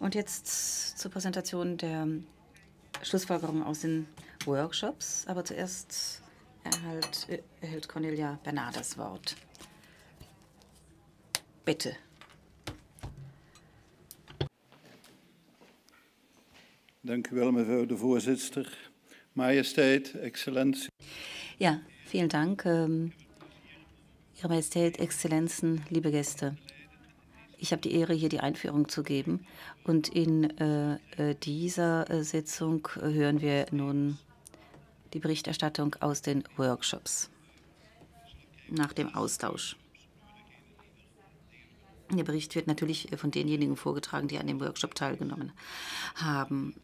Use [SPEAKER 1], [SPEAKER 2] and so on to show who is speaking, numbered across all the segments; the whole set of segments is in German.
[SPEAKER 1] Und jetzt zur Präsentation der Schlussfolgerungen aus den Workshops. Aber zuerst erhält, erhält Cornelia Bernard das Wort. Bitte.
[SPEAKER 2] Danke, u wel, mevrouw de voorzitter. Exzellenz.
[SPEAKER 1] Ja, vielen Dank, ähm, Ihre Majestät, Exzellenzen, liebe Gäste. Ich habe die Ehre, hier die Einführung zu geben. Und in äh, äh dieser äh, Sitzung äh, hören wir nun die Berichterstattung aus den Workshops nach dem Austausch. Der Bericht wird natürlich von denjenigen vorgetragen, die an dem Workshop teilgenommen haben.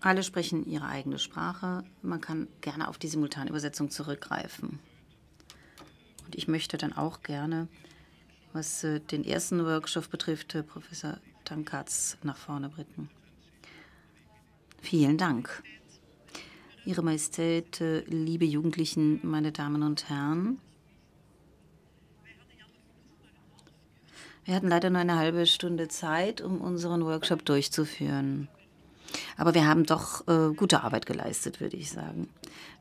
[SPEAKER 1] Alle sprechen ihre eigene Sprache. Man kann gerne auf die Simultanübersetzung zurückgreifen. Und ich möchte dann auch gerne was äh, den ersten Workshop betrifft, Herr Professor Tankatz nach vorne bitten. Vielen Dank. Ihre Majestät, äh, liebe Jugendlichen, meine Damen und Herren, wir hatten leider nur eine halbe Stunde Zeit, um unseren Workshop durchzuführen. Aber wir haben doch äh, gute Arbeit geleistet, würde ich sagen.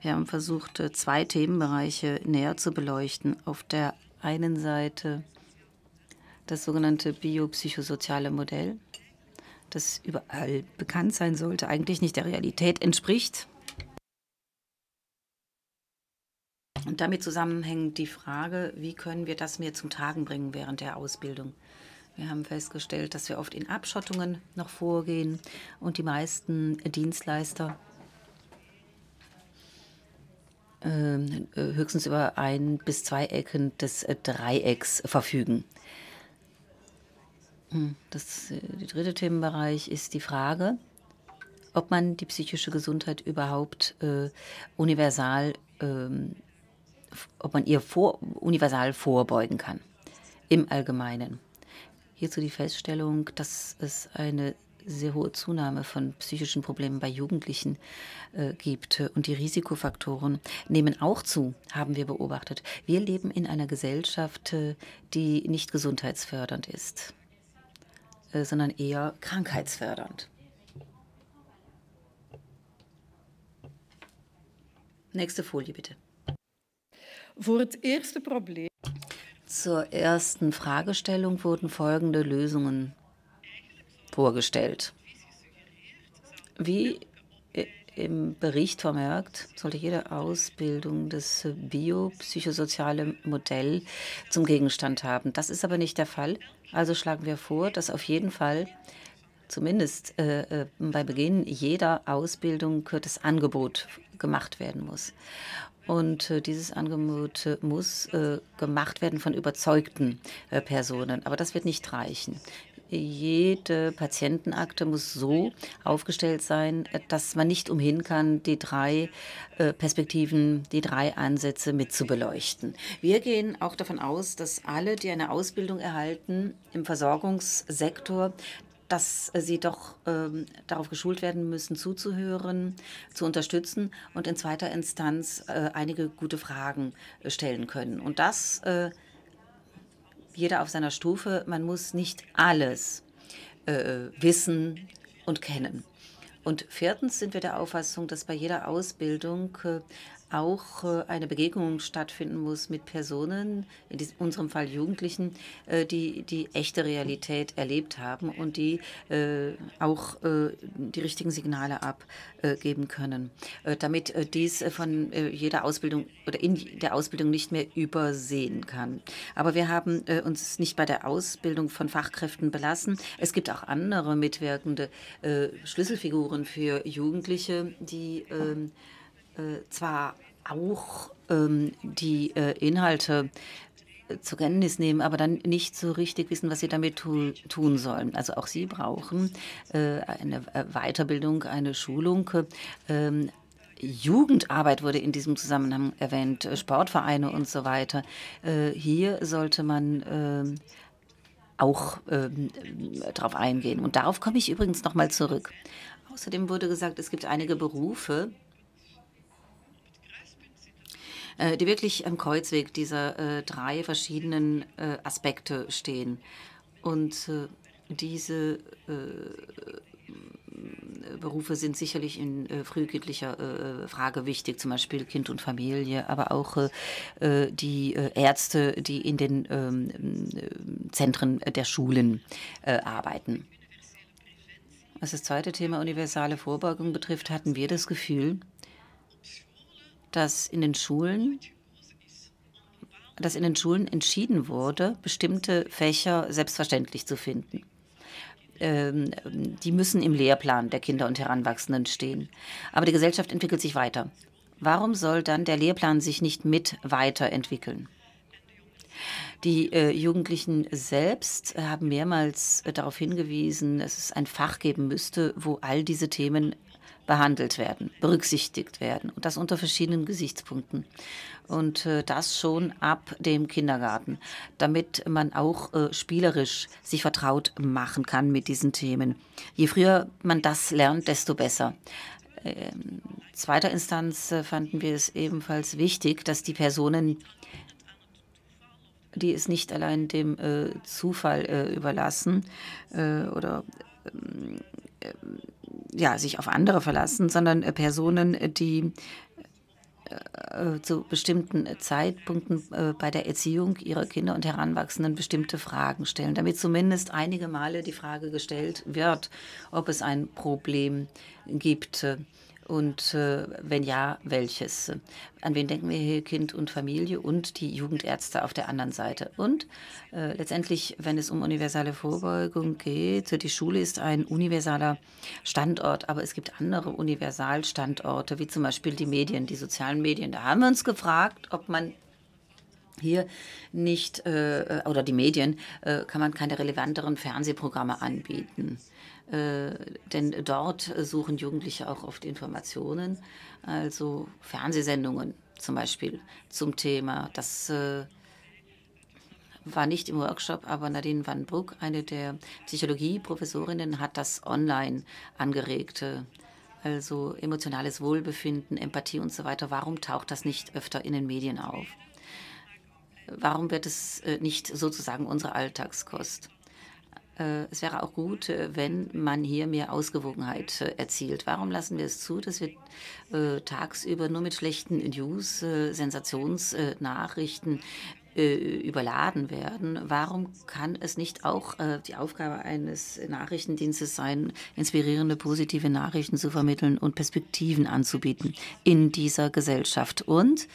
[SPEAKER 1] Wir haben versucht, äh, zwei Themenbereiche näher zu beleuchten. Auf der einen Seite das sogenannte biopsychosoziale Modell, das überall bekannt sein sollte, eigentlich nicht der Realität entspricht. Und damit zusammenhängt die Frage, wie können wir das mehr zum Tragen bringen während der Ausbildung? Wir haben festgestellt, dass wir oft in Abschottungen noch vorgehen und die meisten Dienstleister ähm, äh, höchstens über ein bis zwei Ecken des äh, Dreiecks verfügen. Hm, das, äh, der dritte Themenbereich ist die Frage, ob man die psychische Gesundheit überhaupt äh, universal, ähm, ob man ihr vor, universal vorbeugen kann im Allgemeinen. Hierzu die Feststellung, dass es eine sehr hohe Zunahme von psychischen Problemen bei Jugendlichen äh, gibt. Und die Risikofaktoren nehmen auch zu, haben wir beobachtet. Wir leben in einer Gesellschaft, äh, die nicht gesundheitsfördernd ist. Äh, sondern eher krankheitsfördernd. Nächste Folie bitte.
[SPEAKER 2] Wurde erste Problem.
[SPEAKER 1] Zur ersten Fragestellung wurden folgende Lösungen vorgestellt. Wie im Bericht vermerkt, sollte jede Ausbildung das biopsychosoziale Modell zum Gegenstand haben. Das ist aber nicht der Fall. Also schlagen wir vor, dass auf jeden Fall zumindest äh, äh bei Beginn jeder Ausbildung das Angebot gemacht werden muss. Und äh, dieses Angebot äh, muss äh, gemacht werden von überzeugten Personen. Aber das wird nicht reichen. Jede Patientenakte muss so aufgestellt sein, dass man nicht umhin kann, die drei äh, Perspektiven, die drei Ansätze mit zu beleuchten. Wir gehen auch davon aus, dass alle, die eine Ausbildung erhalten im Versorgungssektor, dass sie doch ähm, darauf geschult werden müssen, zuzuhören, zu unterstützen und in zweiter Instanz äh, einige gute Fragen äh, stellen können. Und das äh, jeder auf seiner Stufe. Man muss nicht alles äh, wissen und kennen. Und viertens sind wir der Auffassung, dass bei jeder Ausbildung äh, auch äh, eine Begegnung stattfinden muss mit Personen, in unserem Fall Jugendlichen, äh, die die echte Realität erlebt haben und die äh, auch die richtigen Signale abgeben können, damit dies von jeder Ausbildung oder in der Ausbildung nicht mehr übersehen kann. Aber wir haben uns nicht bei der Ausbildung von Fachkräften belassen. Es gibt auch andere mitwirkende Schlüsselfiguren für Jugendliche, die ähm, äh, zwar auch ähm, die äh, Inhalte äh, zur Kenntnis nehmen, aber dann nicht so richtig wissen, was sie damit tu tun sollen. Also auch sie brauchen äh, eine Weiterbildung, eine Schulung. Ähm, Jugendarbeit wurde in diesem Zusammenhang erwähnt, äh, Sportvereine und so weiter. Äh, hier sollte man äh, auch ähm, darauf eingehen. Und darauf komme ich übrigens nochmal zurück. Außerdem wurde gesagt, es gibt einige Berufe, äh, die wirklich am Kreuzweg dieser äh, drei verschiedenen äh, Aspekte stehen. Und diese Berufe sind sicherlich in äh, frühkindlicher äh, Frage wichtig, zum Beispiel Kind und Familie, aber auch äh, die Ärzte, die in den ähm, Zentren der Schulen arbeiten. Was das zweite Thema universale Vorbeugung betrifft, hatten wir das Gefühl, dass in den Schulen dass in den Schulen entschieden wurde, bestimmte Fächer selbstverständlich zu finden ähm, die müssen im Lehrplan der Kinder und Heranwachsenden stehen. Aber die Gesellschaft entwickelt sich weiter. Warum soll dann der Lehrplan sich nicht mit weiterentwickeln? Die äh, Jugendlichen selbst haben mehrmals äh, darauf hingewiesen, dass es ein Fach geben müsste, wo all diese Themen behandelt werden, berücksichtigt werden. Und das unter verschiedenen Gesichtspunkten. Und äh, das schon ab dem Kindergarten, damit man auch äh, spielerisch sich vertraut machen kann mit diesen Themen. Je früher man das lernt, desto besser. In ähm, zweiter Instanz äh, fanden wir es ebenfalls wichtig, dass die Personen, die es nicht allein dem äh, Zufall äh, überlassen äh, oder ähm, ja, sich auf andere verlassen, sondern äh, Personen, die äh, äh, zu bestimmten Zeitpunkten bei der Erziehung ihrer Kinder und Heranwachsenden bestimmte Fragen stellen, damit zumindest einige Male die Frage gestellt wird, ob es ein Problem gibt und äh, wenn ja, welches? An wen denken wir hier? Kind und Familie und die Jugendärzte auf der anderen Seite. Und äh, letztendlich, wenn es um universale Vorbeugung geht, die Schule ist ein universaler Standort, aber es gibt andere Universalstandorte, wie zum Beispiel die Medien, die sozialen Medien. Da haben wir uns gefragt, ob man hier nicht, äh, oder die Medien, äh, kann man keine relevanteren Fernsehprogramme anbieten. Äh, denn dort suchen Jugendliche auch oft Informationen, also Fernsehsendungen zum Beispiel zum Thema. Das äh, war nicht im Workshop, aber Nadine Van Bruck, eine der Psychologieprofessorinnen, hat das online angeregt. Also emotionales Wohlbefinden, Empathie und so weiter. Warum taucht das nicht öfter in den Medien auf? Warum wird es äh, nicht sozusagen unsere Alltagskost? Äh, es wäre auch gut, äh, wenn man hier mehr Ausgewogenheit äh, erzielt. Warum lassen wir es zu, dass wir tagsüber nur mit schlechten News, Sensationsnachrichten überladen werden. Warum kann es nicht auch die Aufgabe eines Nachrichtendienstes sein, inspirierende, positive Nachrichten zu vermitteln und Perspektiven anzubieten in dieser Gesellschaft? Und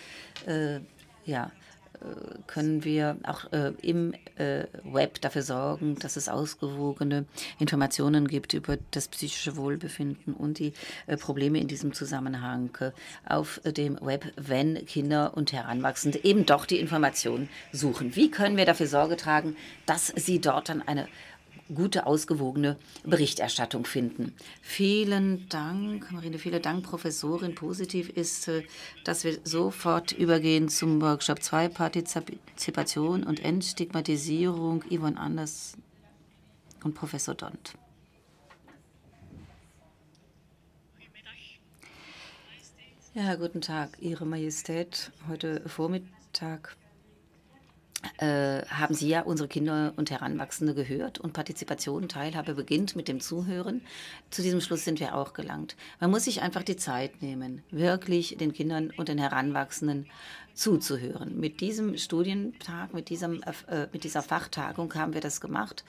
[SPEAKER 1] äh, ja, äh, können wir auch äh, im äh, Web dafür sorgen, dass es ausgewogene Informationen gibt über das psychische Wohlbefinden und die äh, Probleme in diesem Zusammenhang äh, auf dem Web, wenn Kinder und Heranwachsende eben doch die Informationen suchen. Wie können wir dafür Sorge tragen, dass sie dort dann eine gute, ausgewogene Berichterstattung finden. Vielen Dank, Marine, vielen Dank, Professorin. Positiv ist, äh, dass wir sofort übergehen zum Workshop 2, Partizipation und Entstigmatisierung. Yvonne Anders und Professor Dont. Ja, guten Tag, Ihre Majestät. Heute Vormittag äh, haben Sie ja unsere Kinder und Heranwachsende gehört und Partizipation, Teilhabe beginnt mit dem Zuhören. Zu diesem Schluss sind wir auch gelangt. Man muss sich einfach die Zeit nehmen, wirklich den Kindern und den Heranwachsenden zuzuhören. Mit diesem Studientag, mit, diesem, äh, mit dieser Fachtagung haben wir das gemacht.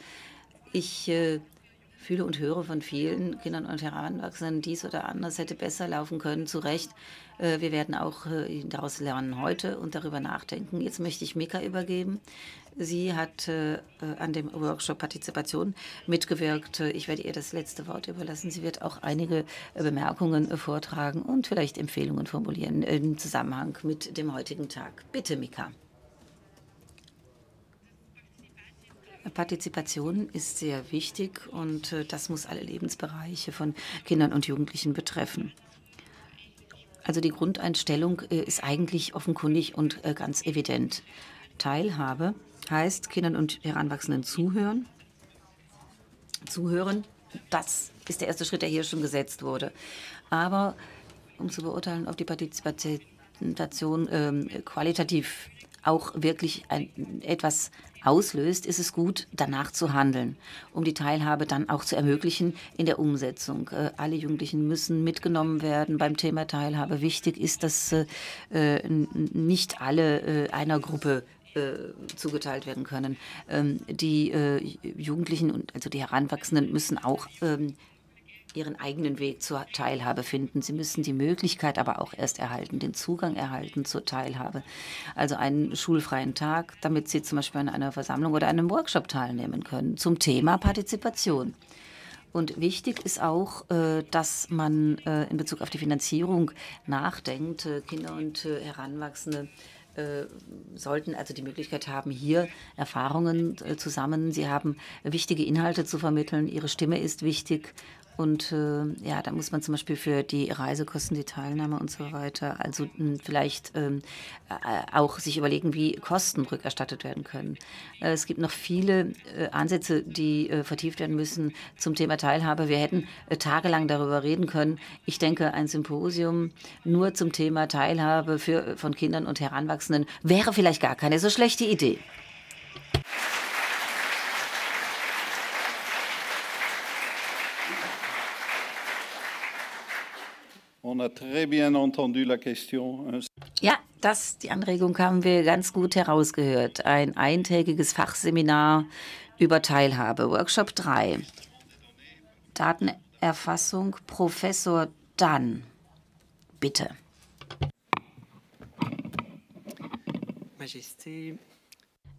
[SPEAKER 1] Ich äh, fühle und höre von vielen Kindern und Heranwachsenden, dies oder anders hätte besser laufen können, zu Recht. Äh, wir werden auch äh, daraus lernen heute und darüber nachdenken. Jetzt möchte ich Mika übergeben. Sie hat äh, an dem Workshop Partizipation mitgewirkt. Ich werde ihr das letzte Wort überlassen. Sie wird auch einige Bemerkungen vortragen und vielleicht Empfehlungen formulieren im Zusammenhang mit dem heutigen Tag. Bitte, Mika. Partizipation ist sehr wichtig und äh, das muss alle Lebensbereiche von Kindern und Jugendlichen betreffen. Also die Grundeinstellung äh, ist eigentlich offenkundig und äh, ganz evident. Teilhabe heißt Kindern und Heranwachsenden zuhören. Zuhören, das ist der erste Schritt, der hier schon gesetzt wurde. Aber um zu beurteilen, ob die Partizipation ähm, qualitativ auch wirklich ein, etwas auslöst, ist es gut, danach zu handeln, um die Teilhabe dann auch zu ermöglichen in der Umsetzung. Äh, alle Jugendlichen müssen mitgenommen werden beim Thema Teilhabe. Wichtig ist, dass äh, äh, nicht alle einer Gruppe zugeteilt werden können. Ähm, die Jugendlichen also die Heranwachsenden müssen auch ähm, ihren eigenen Weg zur Teilhabe finden. Sie müssen die Möglichkeit aber auch erst erhalten, den Zugang erhalten zur Teilhabe. Also einen schulfreien Tag, damit sie zum Beispiel an einer Versammlung oder einem Workshop teilnehmen können zum Thema Partizipation. Und wichtig ist auch, äh, dass man äh, in Bezug auf die Finanzierung nachdenkt. Äh, Kinder und Heranwachsende sollten also die Möglichkeit haben, hier Erfahrungen zu sammeln. Sie haben wichtige Inhalte zu vermitteln. Ihre Stimme ist wichtig und äh, ja, da muss man zum Beispiel für die Reisekosten, die Teilnahme und so weiter, also mh, hm, vielleicht ähm, äh, auch sich überlegen, wie Kosten rückerstattet werden können. Äh, es gibt noch viele äh, Ansätze, die äh, vertieft werden müssen zum Thema Teilhabe. Wir hätten äh, tagelang darüber reden können. Ich denke, ein Symposium nur zum Thema Teilhabe für, von Kindern und Heranwachsenden wäre vielleicht gar keine so schlechte Idee. Ja, das, die Anregung haben wir ganz gut herausgehört. Ein eintägiges Fachseminar über Teilhabe, Workshop 3. Datenerfassung, Professor Dann. Bitte.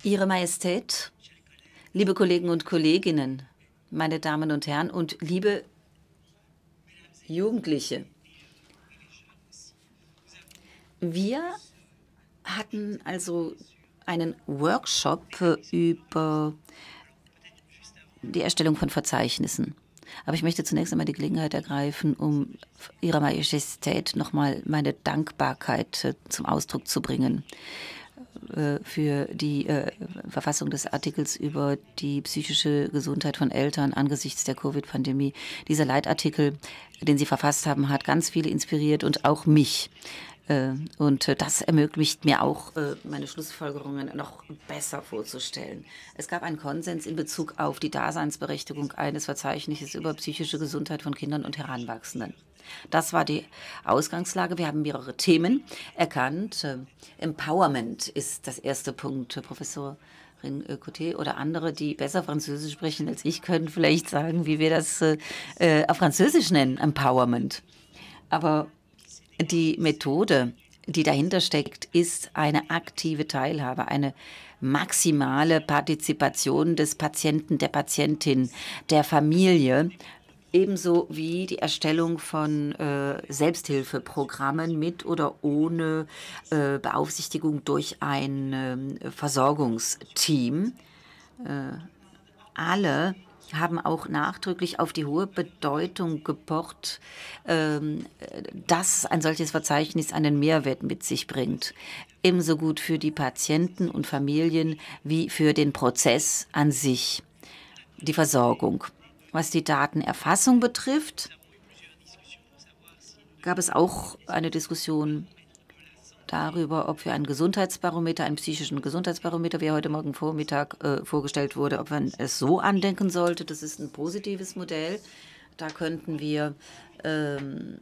[SPEAKER 1] Ihre Majestät, liebe Kollegen und Kolleginnen, meine Damen und Herren und liebe Jugendliche. Wir hatten also einen Workshop über die Erstellung von Verzeichnissen. Aber ich möchte zunächst einmal die Gelegenheit ergreifen, um Ihrer Majestät nochmal meine Dankbarkeit äh, zum Ausdruck zu bringen äh, für die äh, Verfassung des Artikels über die psychische Gesundheit von Eltern angesichts der Covid-Pandemie. Dieser Leitartikel, den Sie verfasst haben, hat ganz viele inspiriert und auch mich. Äh, und äh, das ermöglicht mir auch, äh, meine Schlussfolgerungen noch besser vorzustellen. Es gab einen Konsens in Bezug auf die Daseinsberechtigung eines Verzeichnisses über psychische Gesundheit von Kindern und Heranwachsenden. Das war die Ausgangslage. Wir haben mehrere Themen erkannt. Empowerment ist das erste Punkt, Professor Coté oder andere, die besser Französisch sprechen als ich, können vielleicht sagen, wie wir das äh, auf Französisch nennen, Empowerment. Aber die Methode, die dahinter steckt, ist eine aktive Teilhabe, eine maximale Partizipation des Patienten, der Patientin, der Familie, ebenso wie die Erstellung von äh, Selbsthilfeprogrammen mit oder ohne äh, Beaufsichtigung durch ein ähm, äh, Versorgungsteam. alle haben auch nachdrücklich auf die hohe Bedeutung gepocht, ähm, dass ein solches Verzeichnis einen Mehrwert mit sich bringt. Ebenso gut für die Patienten und Familien wie für den Prozess an sich, die Versorgung. Was die Datenerfassung betrifft, gab es auch eine Diskussion darüber, ob wir einen Gesundheitsbarometer, einen psychischen Gesundheitsbarometer, wie er heute Morgen Vormittag äh, vorgestellt wurde, ob man es so andenken sollte. Das ist ein positives Modell. Da könnten wir ähm,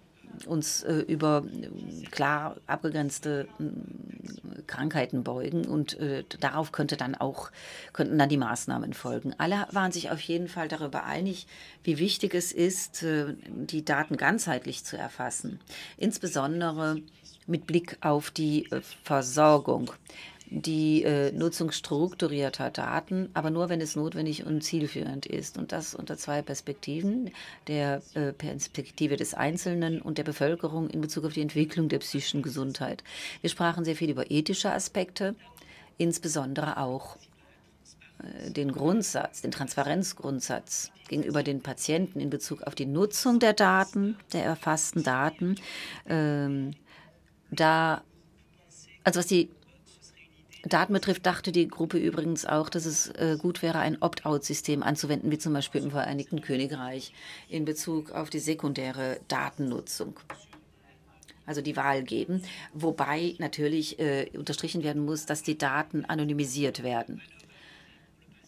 [SPEAKER 1] uns äh, über äh, klar abgegrenzte äh, Krankheiten beugen und äh, darauf könnte dann auch könnten dann die Maßnahmen folgen. Alle waren sich auf jeden Fall darüber einig, wie wichtig es ist, äh, die Daten ganzheitlich zu erfassen, insbesondere mit Blick auf die äh, Versorgung, die äh, Nutzung strukturierter Daten, aber nur, wenn es notwendig und zielführend ist. Und das unter zwei Perspektiven, der äh, Perspektive des Einzelnen und der Bevölkerung in Bezug auf die Entwicklung der psychischen Gesundheit. Wir sprachen sehr viel über ethische Aspekte, insbesondere auch den Grundsatz, den Transparenzgrundsatz gegenüber den Patienten in Bezug auf die Nutzung der Daten, der erfassten Daten, ähm, da, also was die Daten betrifft, dachte die Gruppe übrigens auch, dass es äh, gut wäre, ein Opt-out-System anzuwenden, wie zum Beispiel im Vereinigten Königreich in Bezug auf die sekundäre Datennutzung. Also die Wahl geben, wobei natürlich äh, unterstrichen werden muss, dass die Daten anonymisiert werden.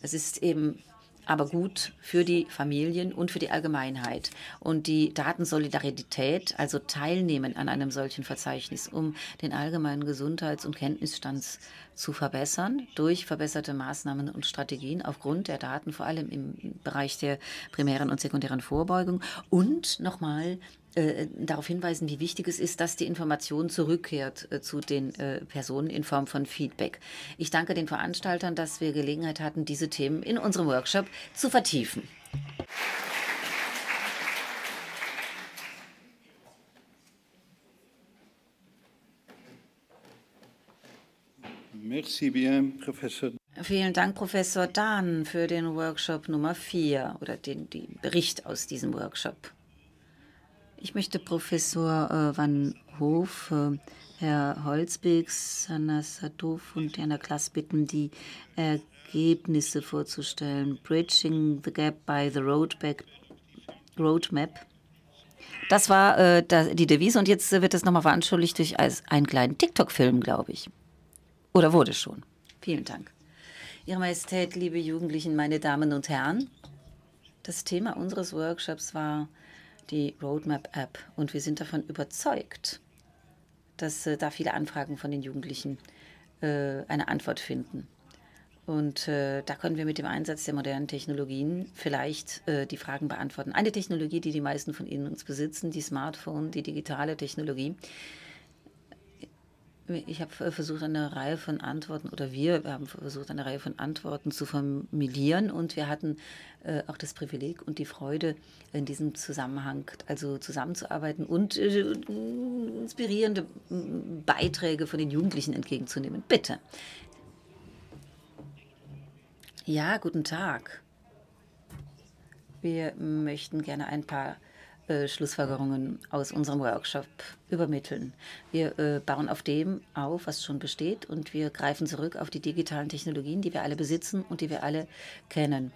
[SPEAKER 1] Es ist eben aber gut für die Familien und für die Allgemeinheit. Und die Datensolidarität, also Teilnehmen an einem solchen Verzeichnis, um den allgemeinen Gesundheits- und Kenntnisstand zu verbessern durch verbesserte Maßnahmen und Strategien aufgrund der Daten, vor allem im Bereich der primären und sekundären Vorbeugung und nochmal äh, darauf hinweisen, wie wichtig es ist, dass die Information zurückkehrt äh, zu den äh, Personen in Form von Feedback. Ich danke den Veranstaltern, dass wir Gelegenheit hatten, diese Themen in unserem Workshop zu vertiefen.
[SPEAKER 2] Merci bien, Professor.
[SPEAKER 1] Vielen Dank, Professor Dahn, für den Workshop Nummer 4 oder den, den Bericht aus diesem Workshop. Ich möchte Professor äh, Van Hof, äh, Herr Holzbecks, Anna Sadov und Jana Klass bitten, die Ergebnisse vorzustellen. Bridging the Gap by the Roadback, Roadmap. Das war äh, die Devise und jetzt äh, wird das nochmal veranschaulicht durch einen kleinen TikTok-Film, glaube ich. Oder wurde schon. Vielen Dank. Ihre Majestät, liebe Jugendlichen, meine Damen und Herren, das Thema unseres Workshops war die Roadmap-App. Und wir sind davon überzeugt, dass äh, da viele Anfragen von den Jugendlichen äh, eine Antwort finden. Und äh, da können wir mit dem Einsatz der modernen Technologien vielleicht äh, die Fragen beantworten. Eine Technologie, die die meisten von Ihnen uns besitzen, die Smartphone, die digitale Technologie, ich habe äh, versucht, eine Reihe von Antworten, oder wir haben versucht, eine Reihe von Antworten zu formulieren. Und wir hatten äh, auch das Privileg und die Freude, in diesem Zusammenhang also zusammenzuarbeiten und äh, inspirierende Beiträge von den Jugendlichen entgegenzunehmen. Bitte. Ja, guten Tag. Wir möchten gerne ein paar äh, Schlussfolgerungen aus unserem Workshop übermitteln. Wir äh, bauen auf dem auf, was schon besteht, und wir greifen zurück auf die digitalen Technologien, die wir alle besitzen und die wir alle kennen.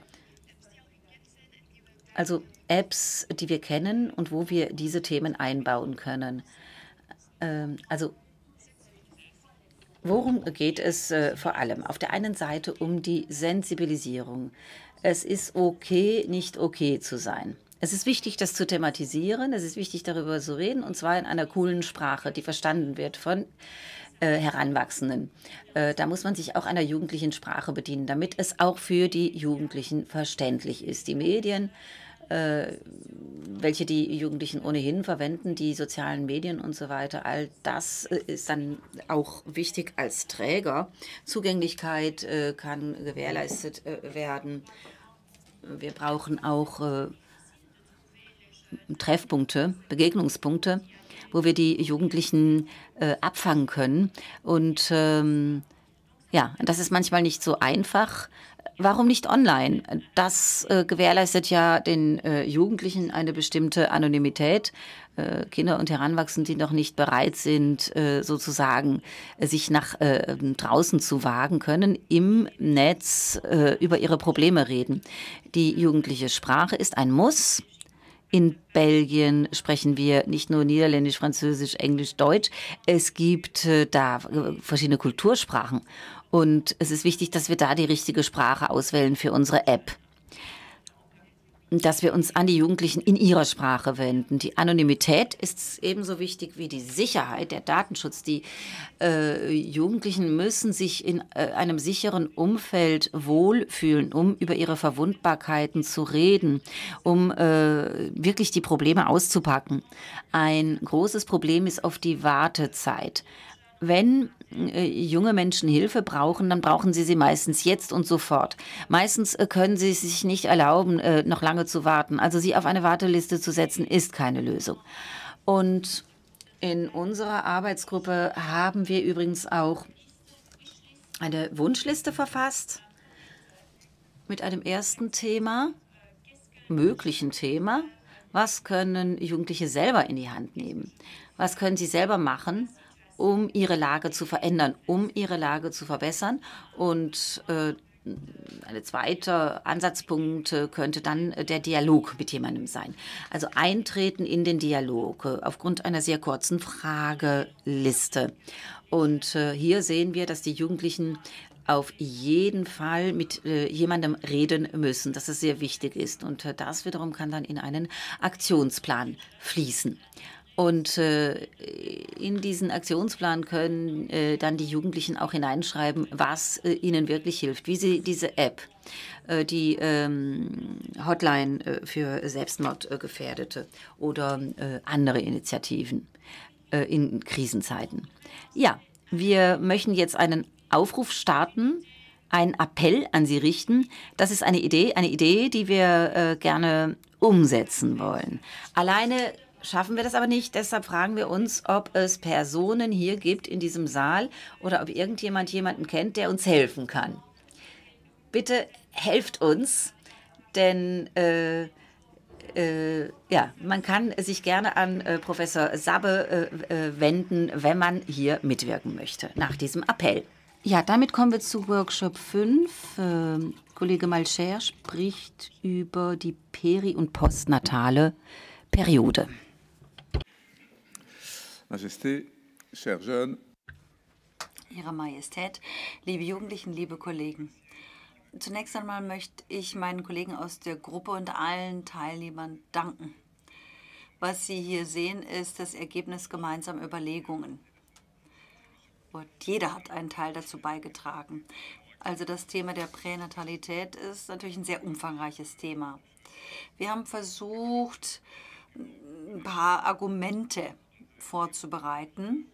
[SPEAKER 1] Also Apps, die wir kennen und wo wir diese Themen einbauen können. Ähm, also Worum geht es äh, vor allem? Auf der einen Seite um die Sensibilisierung. Es ist okay, nicht okay zu sein. Es ist wichtig, das zu thematisieren, es ist wichtig, darüber zu reden, und zwar in einer coolen Sprache, die verstanden wird von äh, Heranwachsenden. Äh, da muss man sich auch einer jugendlichen Sprache bedienen, damit es auch für die Jugendlichen verständlich ist. Die Medien, äh, welche die Jugendlichen ohnehin verwenden, die sozialen Medien und so weiter, all das äh, ist dann auch wichtig als Träger. Zugänglichkeit äh, kann gewährleistet äh, werden. Wir brauchen auch Treffpunkte, Begegnungspunkte, wo wir die Jugendlichen äh, abfangen können. Und ähm, ja, das ist manchmal nicht so einfach. Warum nicht online? Das äh, gewährleistet ja den äh, Jugendlichen eine bestimmte Anonymität. Äh, Kinder und Heranwachsende, die noch nicht bereit sind, äh, sozusagen äh, sich nach äh, draußen zu wagen, können im Netz über ihre Probleme reden. Die jugendliche Sprache ist ein Muss. In Belgien sprechen wir nicht nur Niederländisch, Französisch, Englisch, Deutsch. Es gibt äh, da äh, verschiedene Kultursprachen. Und es ist wichtig, dass wir da die richtige Sprache auswählen für unsere App dass wir uns an die Jugendlichen in ihrer Sprache wenden. Die Anonymität ist ebenso wichtig wie die Sicherheit, der Datenschutz. Die äh, Jugendlichen müssen sich in äh, einem sicheren Umfeld wohlfühlen, um über ihre Verwundbarkeiten zu reden, um äh, wirklich die Probleme auszupacken. Ein großes Problem ist oft die Wartezeit wenn äh, junge Menschen Hilfe brauchen, dann brauchen sie sie meistens jetzt und sofort. Meistens äh, können sie es sich nicht erlauben, äh, noch lange zu warten. Also sie auf eine Warteliste zu setzen, ist keine Lösung. Und in unserer Arbeitsgruppe haben wir übrigens auch eine Wunschliste verfasst mit einem ersten Thema, möglichen Thema. Was können Jugendliche selber in die Hand nehmen? Was können sie selber machen? um ihre Lage zu verändern, um ihre Lage zu verbessern. Und äh, ein zweiter Ansatzpunkt äh, könnte dann äh, der Dialog mit jemandem sein. Also eintreten in den Dialog äh, aufgrund einer sehr kurzen Frageliste. Und hier sehen wir, dass die Jugendlichen auf jeden Fall mit jemandem reden müssen, dass es sehr wichtig ist. Und das wiederum kann dann in einen Aktionsplan fließen. Und äh, in diesen Aktionsplan können äh, dann die Jugendlichen auch hineinschreiben, was äh, ihnen wirklich hilft, wie sie diese App, äh, die ähm, Hotline äh, für Selbstmordgefährdete oder äh, andere Initiativen in Krisenzeiten. Ja, wir möchten jetzt einen Aufruf starten, einen Appell an Sie richten. Das ist eine Idee, eine Idee, die wir gerne umsetzen wollen. Alleine schaffen wir das aber nicht. Deshalb fragen wir uns, ob es Personen hier gibt in diesem Saal oder ob irgendjemand jemanden kennt, der uns helfen kann. Bitte helft uns, denn äh, äh, ja, man kann sich gerne an äh, Professor Sabbe äh, äh, wenden, wenn man hier mitwirken möchte, nach diesem Appell. Ja, damit kommen wir zu Workshop 5. Ähm, Kollege Malcher spricht über die peri- und postnatale Periode. Majesté, chers jeunes.
[SPEAKER 2] Ihre Majestät, liebe Jugendlichen, liebe Kollegen. Zunächst einmal möchte ich meinen Kollegen aus der Gruppe und allen Teilnehmern danken. Was Sie hier sehen, ist das Ergebnis gemeinsamer Überlegungen. Und jeder hat einen Teil dazu beigetragen. Also das Thema der Pränatalität ist natürlich ein sehr umfangreiches Thema. Wir haben versucht, ein paar Argumente zu vorzubereiten.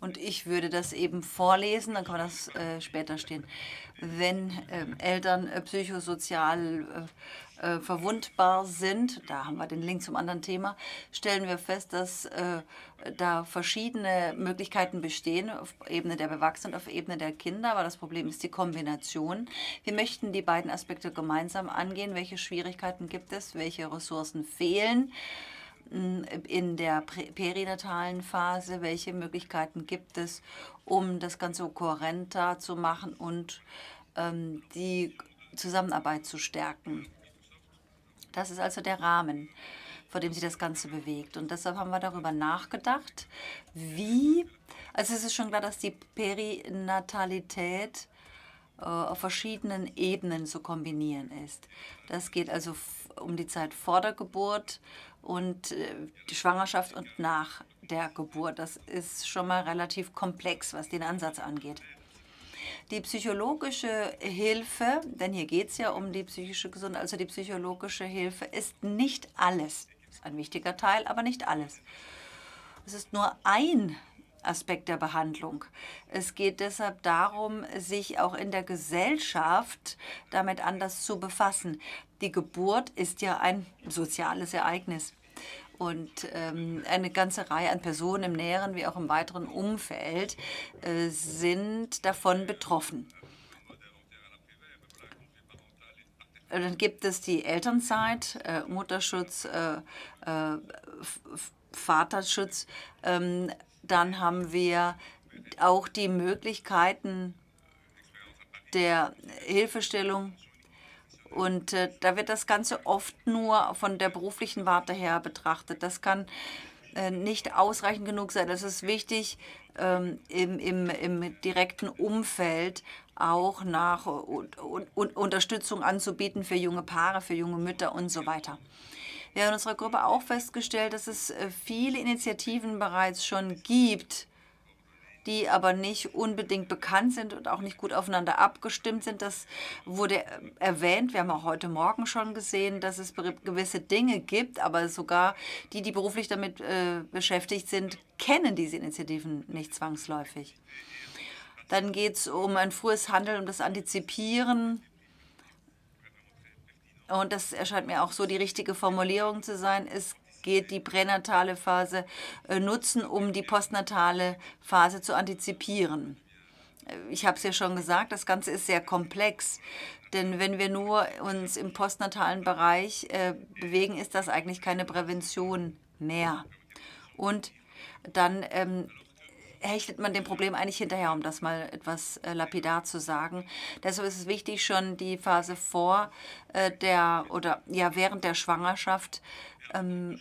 [SPEAKER 2] Und ich würde das eben vorlesen, dann kann man das äh, später stehen. Wenn äh, Eltern äh, psychosozial äh, äh, verwundbar sind, da haben wir den Link zum anderen Thema, stellen wir fest, dass äh, da verschiedene Möglichkeiten bestehen, auf Ebene der Bewachsenen und auf Ebene der Kinder. Aber das Problem ist die Kombination. Wir möchten die beiden Aspekte gemeinsam angehen. Welche Schwierigkeiten gibt es? Welche Ressourcen fehlen? in der perinatalen Phase, welche Möglichkeiten gibt es, um das Ganze kohärenter zu machen und ähm, die Zusammenarbeit zu stärken. Das ist also der Rahmen, vor dem sich das Ganze bewegt. Und deshalb haben wir darüber nachgedacht, wie, also es ist schon klar, dass die Perinatalität äh, auf verschiedenen Ebenen zu kombinieren ist. Das geht also um die Zeit vor der Geburt und äh, die Schwangerschaft und nach der Geburt. Das ist schon mal relativ komplex, was den Ansatz angeht. Die psychologische Hilfe, denn hier geht es ja um die psychische Gesundheit, also die psychologische Hilfe ist nicht alles. Ist ein wichtiger Teil, aber nicht alles. Es ist nur ein Aspekt der Behandlung. Es geht deshalb darum, sich auch in der Gesellschaft damit anders zu befassen die Geburt ist ja ein soziales Ereignis und ähm, eine ganze Reihe an Personen im näheren wie auch im weiteren Umfeld äh, sind davon betroffen. Äh, dann gibt es die Elternzeit, äh, Mutterschutz, äh, äh Vaterschutz. Ähm, dann haben wir auch die Möglichkeiten der Hilfestellung und äh, da wird das Ganze oft nur von der beruflichen Warte her betrachtet. Das kann äh, nicht ausreichend genug sein. Es ist wichtig, ähm, im, im, im direkten Umfeld auch nach und, und, Unterstützung anzubieten für junge Paare, für junge Mütter und so weiter. Wir haben in unserer Gruppe auch festgestellt, dass es äh, viele Initiativen bereits schon gibt, die aber nicht unbedingt bekannt sind und auch nicht gut aufeinander abgestimmt sind. Das wurde äh, erwähnt. Wir haben auch heute Morgen schon gesehen, dass es gewisse Dinge gibt, aber sogar die, die beruflich damit äh, beschäftigt sind, kennen diese Initiativen nicht zwangsläufig. Dann geht es um ein frühes Handeln, um das Antizipieren. Und das erscheint mir auch so die richtige Formulierung zu sein. Es geht, die pränatale Phase äh, nutzen, um die postnatale Phase zu antizipieren. Äh, ich habe es ja schon gesagt, das Ganze ist sehr komplex. Denn wenn wir nur uns im postnatalen Bereich äh, bewegen, ist das eigentlich keine Prävention mehr. Und dann ähm, hechtet man dem Problem eigentlich hinterher, um das mal etwas äh, lapidar zu sagen. Deshalb ist es wichtig, schon die Phase vor äh, der oder ja während der Schwangerschaft ähm,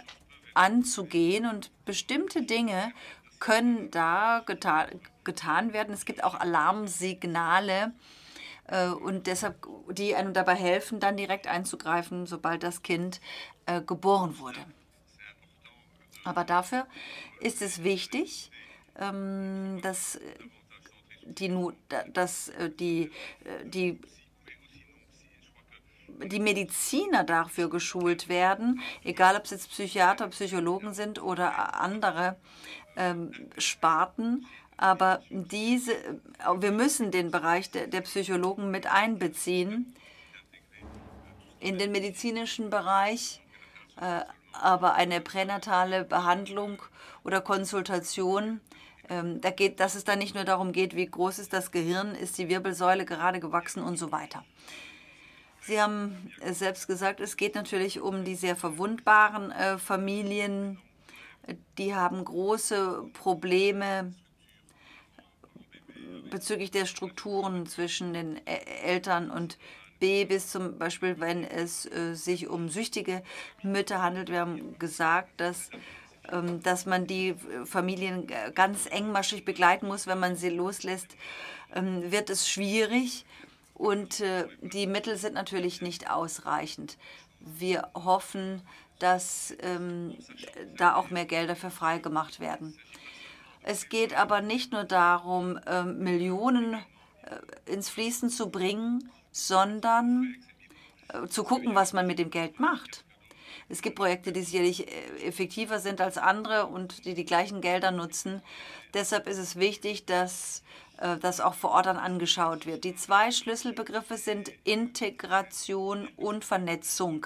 [SPEAKER 2] anzugehen und bestimmte Dinge können da geta getan werden. Es gibt auch Alarmsignale äh, und deshalb, die einem dabei helfen, dann direkt einzugreifen, sobald das Kind äh, geboren wurde. Aber dafür ist es wichtig, ähm, dass äh, die, dass äh, die, äh, die die Mediziner dafür geschult werden, egal ob es jetzt Psychiater, Psychologen sind oder andere ähm, Sparten. Aber diese, wir müssen den Bereich der, der Psychologen mit einbeziehen in den medizinischen Bereich. Äh, aber eine pränatale Behandlung oder Konsultation ähm, da geht, dass es dann nicht nur darum geht, wie groß ist das Gehirn, ist die Wirbelsäule gerade gewachsen und so weiter. Sie haben äh, selbst gesagt, es geht natürlich um die sehr verwundbaren äh, Familien. Die haben große Probleme äh, bezüglich der Strukturen zwischen den Eltern und Babys, zum Beispiel wenn es äh, sich um süchtige Mütter handelt. Wir haben gesagt, dass ähm, dass man die äh, Familien äh, ganz engmaschig begleiten muss, wenn man sie loslässt, ähm, wird es schwierig und äh, die Mittel sind natürlich nicht ausreichend. Wir hoffen, dass ähm, da auch mehr Gelder für freigemacht werden. Es geht aber nicht nur darum, Millionen ins Fließen zu bringen, sondern zu gucken, was man mit dem Geld macht. Es gibt Projekte, die sicherlich äh, effektiver sind als andere und die die gleichen Gelder nutzen. Deshalb ist es wichtig, dass äh, das auch vor Ort dann angeschaut wird. Die zwei Schlüsselbegriffe sind Integration und Vernetzung.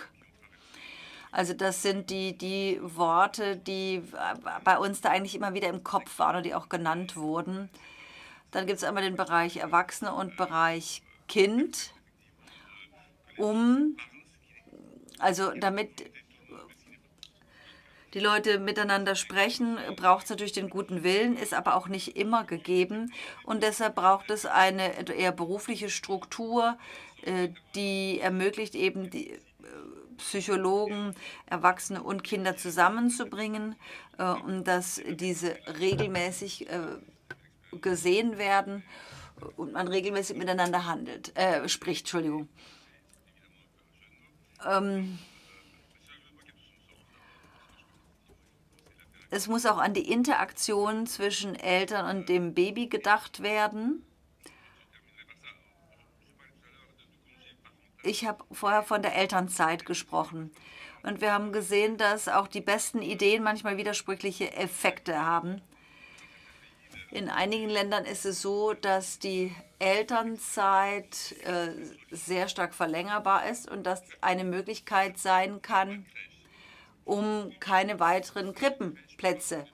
[SPEAKER 2] Also das sind die, die Worte, die äh, bei uns da eigentlich immer wieder im Kopf waren und die auch genannt wurden. Dann gibt es einmal den Bereich Erwachsene und Bereich Kind, um, also damit die Leute miteinander sprechen, braucht es natürlich den guten Willen, ist aber auch nicht immer gegeben. Und deshalb braucht es eine eher berufliche Struktur, äh, die ermöglicht eben die äh, Psychologen, Erwachsene und Kinder zusammenzubringen äh, und dass diese regelmäßig gesehen werden und man regelmäßig miteinander handelt, äh, spricht, Entschuldigung. Ähm, es muss auch an die Interaktion zwischen Eltern und dem Baby gedacht werden. Ich habe vorher von der Elternzeit gesprochen. Und wir haben gesehen, dass auch die besten Ideen manchmal widersprüchliche Effekte haben. In einigen Ländern ist es so, dass die Elternzeit äh, sehr stark verlängerbar ist und das eine Möglichkeit sein kann, um keine weiteren Krippenplätze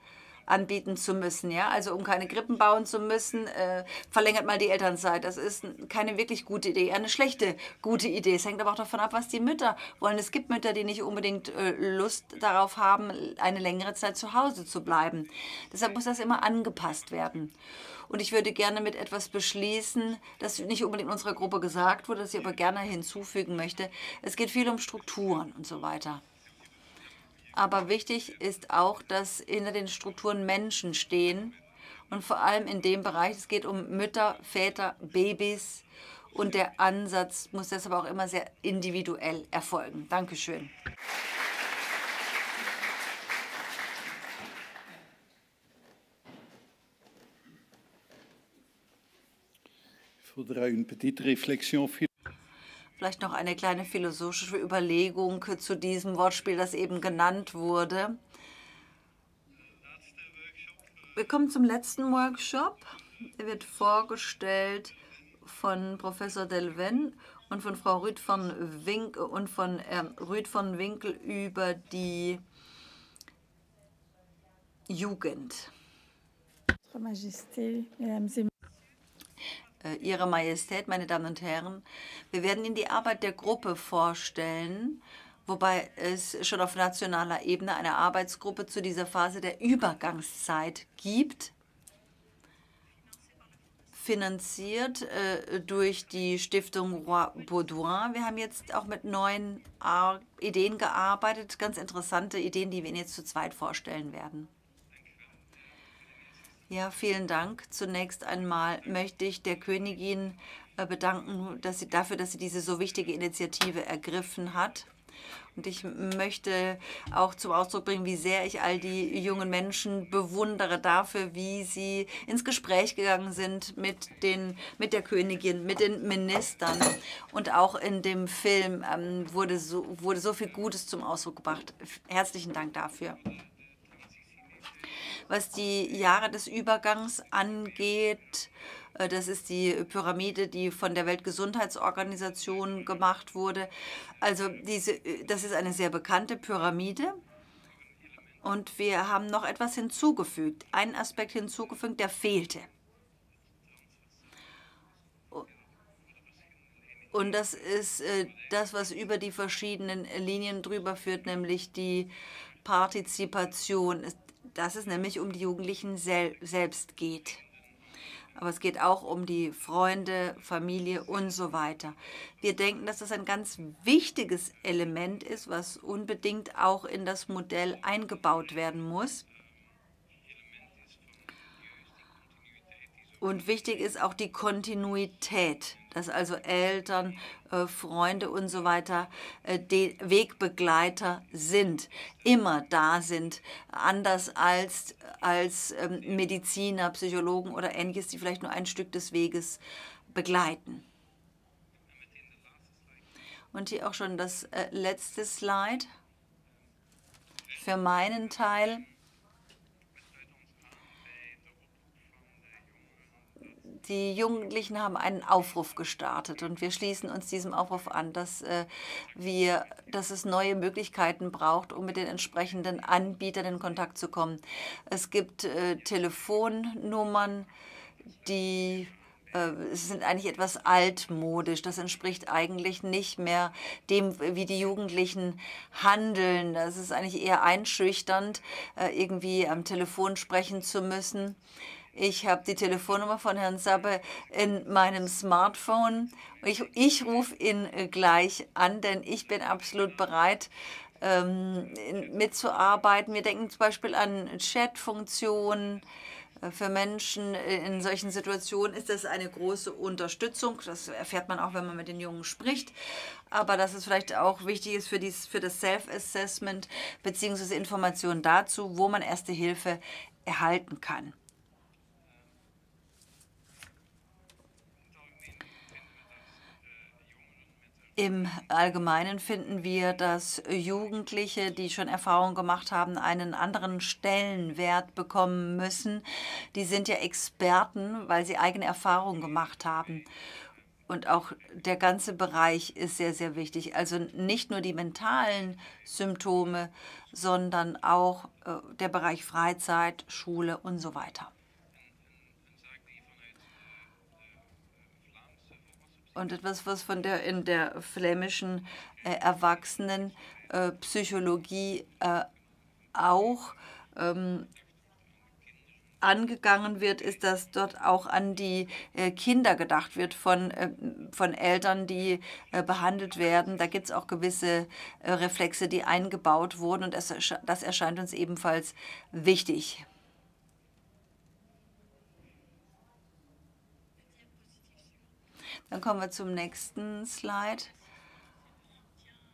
[SPEAKER 2] anbieten zu müssen, ja, also um keine Krippen bauen zu müssen, äh, verlängert mal die Elternzeit. Das ist keine wirklich gute Idee, eine schlechte gute Idee. Es hängt aber auch davon ab, was die Mütter wollen. Es gibt Mütter, die nicht unbedingt äh, Lust darauf haben, eine längere Zeit zu Hause zu bleiben. Deshalb muss das immer angepasst werden. Und ich würde gerne mit etwas beschließen, das nicht unbedingt in unserer Gruppe gesagt wurde, das ich aber gerne hinzufügen möchte. Es geht viel um Strukturen und so weiter. Aber wichtig ist auch, dass hinter den Strukturen Menschen stehen. Und vor allem in dem Bereich, es geht um Mütter, Väter, Babys. Und der Ansatz muss deshalb auch immer sehr individuell erfolgen. Dankeschön. faudra une petite réflexion philosophique. Vielleicht noch eine kleine philosophische Überlegung zu diesem Wortspiel, das eben genannt wurde. Wir kommen zum letzten Workshop. Er wird vorgestellt von Professor Delven und von Frau Rüd von Winkel und von äh, Rüd von Winkel über die Jugend. Majestät, Mesdames et äh, Ihre Majestät, meine Damen und Herren. Wir werden Ihnen die Arbeit der Gruppe vorstellen, wobei es schon auf nationaler Ebene eine Arbeitsgruppe zu dieser Phase der Übergangszeit gibt, finanziert äh, durch die Stiftung Roi Baudouin. Wir haben jetzt auch mit neuen Ar äh, Ideen gearbeitet, ganz interessante Ideen, die wir Ihnen jetzt zu zweit vorstellen werden. Ja, vielen Dank. Zunächst einmal möchte ich der Königin äh, bedanken dass sie, dafür, dass sie diese so wichtige Initiative ergriffen hat. Und ich möchte auch zum Ausdruck bringen, wie sehr ich all die jungen Menschen bewundere dafür, wie sie ins Gespräch gegangen sind mit, den, mit der Königin, mit den Ministern. Und auch in dem Film ähm, wurde, so, wurde so viel Gutes zum Ausdruck gebracht. Herzlichen Dank dafür was die Jahre des Übergangs angeht. Äh, das ist die Pyramide, die von der Weltgesundheitsorganisation gemacht wurde. Also diese, äh, das ist eine sehr bekannte Pyramide. Und wir haben noch etwas hinzugefügt, einen Aspekt hinzugefügt, der fehlte. Und das ist äh, das, was über die verschiedenen Linien drüber führt, nämlich die Partizipation dass es nämlich um die Jugendlichen sel selbst geht. Aber es geht auch um die Freunde, Familie und so weiter. Wir denken, dass das ein ganz wichtiges Element ist, was unbedingt auch in das Modell eingebaut werden muss. Und wichtig ist auch die Kontinuität, dass also Eltern, äh, Freunde und so weiter äh, die Wegbegleiter sind, immer da sind, anders als, als ähm, Mediziner, Psychologen oder ähnliches, die vielleicht nur ein Stück des Weges begleiten. Und hier auch schon das äh, letzte Slide für meinen Teil. die Jugendlichen haben einen Aufruf gestartet und wir schließen uns diesem Aufruf an, dass, äh, wir, dass es neue Möglichkeiten braucht, um mit den entsprechenden Anbietern in Kontakt zu kommen. Es gibt äh, Telefonnummern, die äh, sind eigentlich etwas altmodisch. Das entspricht eigentlich nicht mehr dem, wie die Jugendlichen handeln. Das ist eigentlich eher einschüchternd, äh, irgendwie am Telefon sprechen zu müssen. Ich habe die Telefonnummer von Herrn Sabbe in meinem Smartphone. Ich, ich rufe ihn äh, gleich an, denn ich bin absolut bereit, ähm, mitzuarbeiten. Wir denken zum Beispiel an Chatfunktionen. Äh, für Menschen äh, in solchen Situationen ist das eine große Unterstützung. Das erfährt man auch, wenn man mit den Jungen spricht. Aber dass es vielleicht auch wichtig ist für, dies, für das Self-Assessment bzw. Informationen dazu, wo man erste Hilfe erhalten kann. Im Allgemeinen finden wir, dass Jugendliche, die schon Erfahrung gemacht haben, einen anderen Stellenwert bekommen müssen. Die sind ja Experten, weil sie eigene Erfahrungen gemacht haben. Und auch der ganze Bereich ist sehr, sehr wichtig. Also nicht nur die mentalen Symptome, sondern auch äh, der Bereich Freizeit, Schule und so weiter. und etwas, was von der in der flämischen äh, Erwachsenenpsychologie äh, äh, auch ähm, angegangen wird, ist, dass dort auch an die äh, Kinder gedacht wird von, äh, von Eltern, die äh, behandelt werden. Da gibt es auch gewisse Reflexe, die eingebaut wurden und das, das erscheint uns ebenfalls wichtig. Dann kommen wir zum nächsten Slide.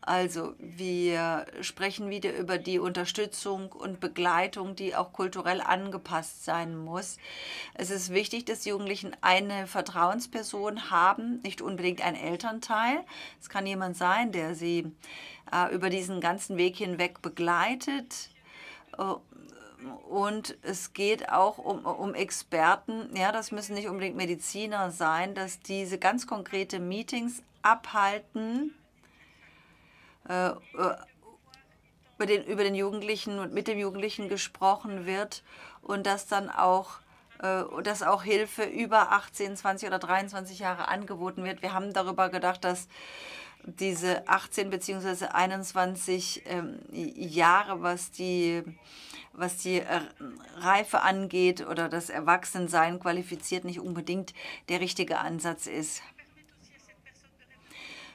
[SPEAKER 2] Also wir sprechen wieder über die Unterstützung und Begleitung, die auch kulturell angepasst sein muss. Es ist wichtig, dass die Jugendlichen eine Vertrauensperson haben, nicht unbedingt ein Elternteil. Es kann jemand sein, der sie äh, über diesen ganzen Weg hinweg begleitet äh, und es geht auch um, um Experten, ja, das müssen nicht unbedingt Mediziner sein, dass diese ganz konkrete Meetings abhalten äh, äh über, den, über den Jugendlichen und mit dem Jugendlichen gesprochen wird und dass dann auch äh, dass auch Hilfe über 18, 20 oder 23 Jahre angeboten wird. Wir haben darüber gedacht, dass diese 18 bzw. 21 Jahre, was die was die äh, Reife angeht oder das Erwachsensein qualifiziert, nicht unbedingt der richtige Ansatz ist.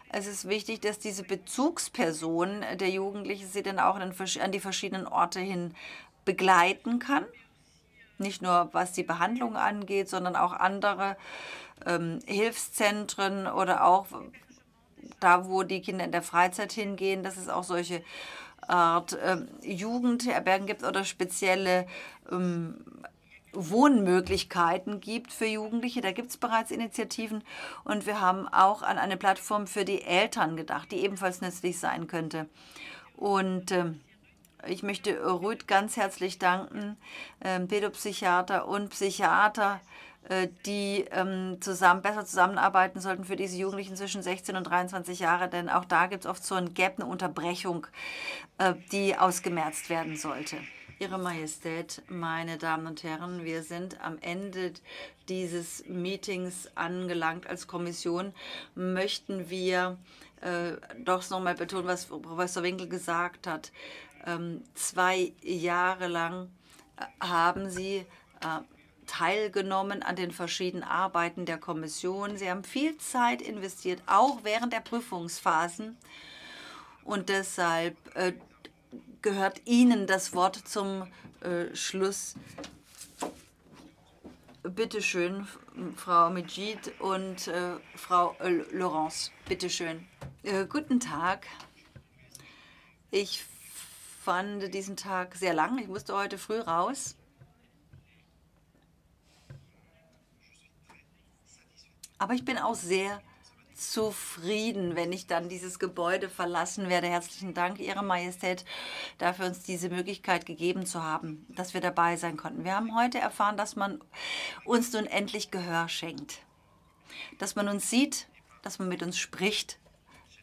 [SPEAKER 2] Es ist wichtig, dass diese Bezugsperson äh, der Jugendlichen sie dann auch an die verschiedenen Orte hin begleiten kann. Nicht nur was die Behandlung angeht, sondern auch andere ähm, Hilfszentren oder auch äh, da, wo die Kinder in der Freizeit hingehen, dass es auch solche Art äh, Jugendherbergen gibt oder spezielle ähm, Wohnmöglichkeiten gibt für Jugendliche. Da gibt es bereits Initiativen und wir haben auch an eine Plattform für die Eltern gedacht, die ebenfalls nützlich sein könnte. Und äh, ich möchte Ruth ganz herzlich danken, äh, Pädopsychiater und Psychiater, äh, die ähm, zusammen, besser zusammenarbeiten sollten für diese Jugendlichen zwischen 16 und 23 Jahre, denn auch da gibt es oft so ein Gap, eine Unterbrechung, äh, die ausgemerzt werden sollte. Ihre Majestät, meine Damen und Herren, wir sind am Ende dieses Meetings angelangt als Kommission. Möchten wir äh, doch nochmal betonen, was Professor Winkel gesagt hat. Ähm, zwei Jahre lang äh, haben Sie äh, teilgenommen an den verschiedenen Arbeiten der Kommission. Sie haben viel Zeit investiert, auch während der Prüfungsphasen. Und deshalb äh, gehört Ihnen das Wort zum äh, Schluss. Bitte schön, Frau Medjid und äh, Frau äh, Laurence. Bitte schön. Äh, guten Tag. Ich fand diesen Tag sehr lang. Ich musste heute früh raus. Aber ich bin auch sehr zufrieden, wenn ich dann dieses Gebäude verlassen werde. Herzlichen Dank, Ihre Majestät, dafür uns diese Möglichkeit gegeben zu haben, dass wir dabei sein konnten. Wir haben heute erfahren, dass man uns nun endlich Gehör schenkt, dass man uns sieht, dass man mit uns spricht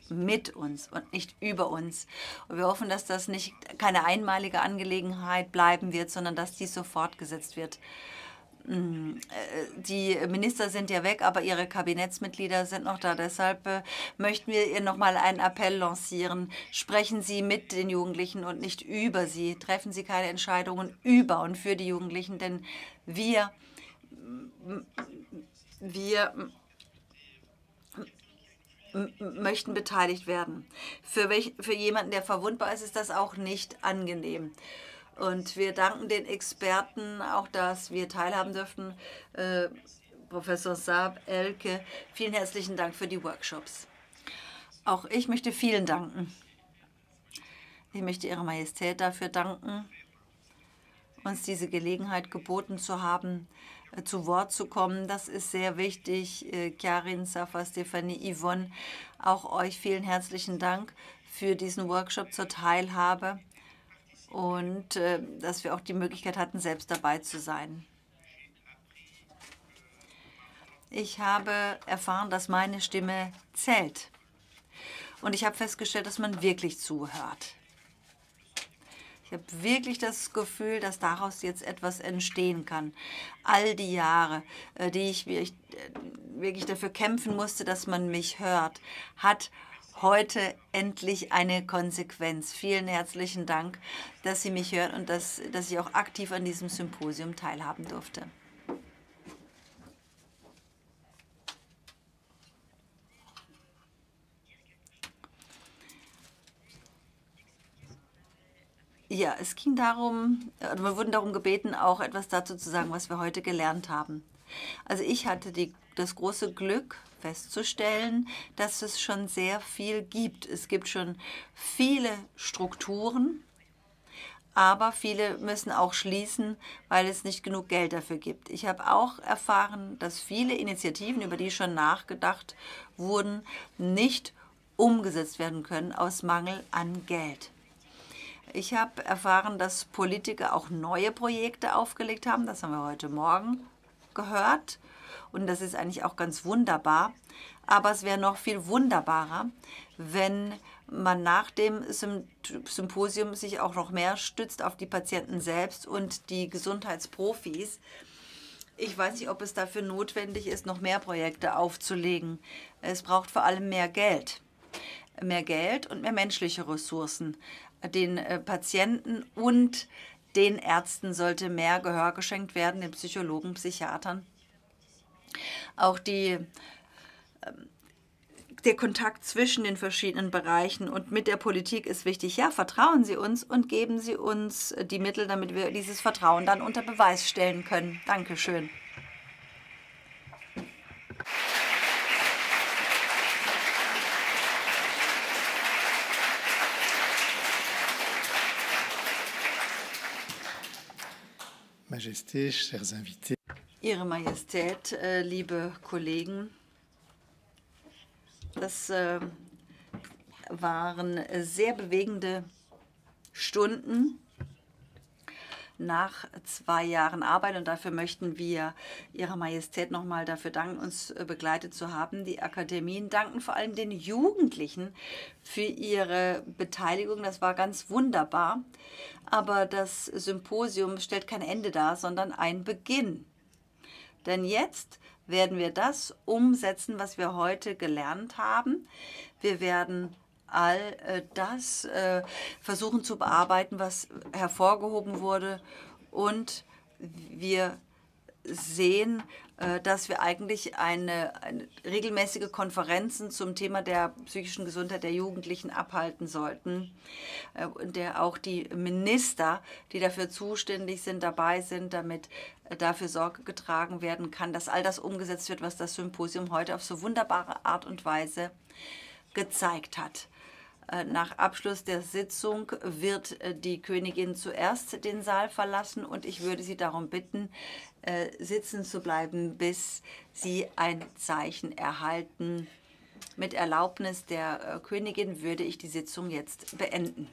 [SPEAKER 2] mit uns und nicht über uns. Und wir hoffen, dass das nicht keine einmalige Angelegenheit bleiben wird, sondern dass dies so fortgesetzt wird. Äh, die Minister sind ja weg, aber ihre Kabinettsmitglieder sind noch da. Deshalb äh, möchten wir ihr mal einen Appell lancieren. Sprechen Sie mit den Jugendlichen und nicht über sie. Treffen Sie keine Entscheidungen über und für die Jugendlichen, denn wir, wir möchten beteiligt werden. Für, welch, für jemanden, der verwundbar ist, ist das auch nicht angenehm. Und wir danken den Experten auch, dass wir teilhaben dürften. Äh, Professor Saab, Elke, vielen herzlichen Dank für die Workshops. Auch ich möchte vielen danken. Ich möchte Ihrer Majestät dafür danken, uns diese Gelegenheit geboten zu haben, äh, zu Wort zu kommen. Das ist sehr wichtig. Äh, Karin, Safa, Stefanie, Yvonne, auch euch vielen herzlichen Dank für diesen Workshop zur Teilhabe und äh, dass wir auch die Möglichkeit hatten, selbst dabei zu sein. Ich habe erfahren, dass meine Stimme zählt. Und ich habe festgestellt, dass man wirklich zuhört. Ich habe wirklich das Gefühl, dass daraus jetzt etwas entstehen kann. All die Jahre, äh, die ich äh, wirklich dafür kämpfen musste, dass man mich hört, hat heute endlich eine Konsequenz. Vielen herzlichen Dank, dass Sie mich hören und dass, dass ich auch aktiv an diesem Symposium teilhaben durfte. Ja, es ging darum, also wir wurden darum gebeten, auch etwas dazu zu sagen, was wir heute gelernt haben. Also ich hatte die, das große Glück, festzustellen, dass es schon sehr viel gibt. Es gibt schon viele Strukturen, aber viele müssen auch schließen, weil es nicht genug Geld dafür gibt. Ich habe auch erfahren, dass viele Initiativen, über die schon nachgedacht wurden, nicht umgesetzt werden können aus Mangel an Geld. Ich habe erfahren, dass Politiker auch neue Projekte aufgelegt haben. Das haben wir heute Morgen gehört. Und das ist eigentlich auch ganz wunderbar. Aber es wäre noch viel wunderbarer, wenn man nach dem Symposium sich auch noch mehr stützt auf die Patienten selbst und die Gesundheitsprofis. Ich weiß nicht, ob es dafür notwendig ist, noch mehr Projekte aufzulegen. Es braucht vor allem mehr Geld. Mehr Geld und mehr menschliche Ressourcen. Den äh, Patienten und äh, den Ärzten sollte mehr Gehör geschenkt werden, den Psychologen, Psychiatern. Auch die, ähm, der Kontakt zwischen den verschiedenen Bereichen und mit der Politik ist wichtig. Ja, vertrauen Sie uns und geben Sie uns die Mittel, damit wir dieses Vertrauen dann unter Beweis stellen können. Dankeschön.
[SPEAKER 1] Majesté, chers invités.
[SPEAKER 2] Ihre Majestät, äh, liebe Kollegen, das äh, waren sehr bewegende Stunden nach zwei Jahren Arbeit. Und dafür möchten wir Ihrer Majestät nochmal dafür danken, uns äh, begleitet zu haben. Die Akademien danken vor allem den Jugendlichen für ihre Beteiligung. Das war ganz wunderbar. Aber das Symposium stellt kein Ende dar, sondern ein Beginn. Denn jetzt werden wir das umsetzen, was wir heute gelernt haben. Wir werden all äh, das äh, versuchen zu bearbeiten, was hervorgehoben wurde. Und wir sehen, äh, dass wir eigentlich eine, eine, regelmäßige Konferenzen zum Thema der psychischen Gesundheit der Jugendlichen abhalten sollten, in der auch die Minister, die dafür zuständig sind, dabei sind, damit dafür Sorge getragen werden kann, dass all das umgesetzt wird, was das Symposium heute auf so wunderbare Art und Weise gezeigt hat. Äh, nach Abschluss der Sitzung wird äh, die Königin zuerst den Saal verlassen und ich würde Sie darum bitten, äh, sitzen zu bleiben, bis Sie ein Zeichen erhalten. Mit Erlaubnis der Königin würde ich die Sitzung jetzt beenden.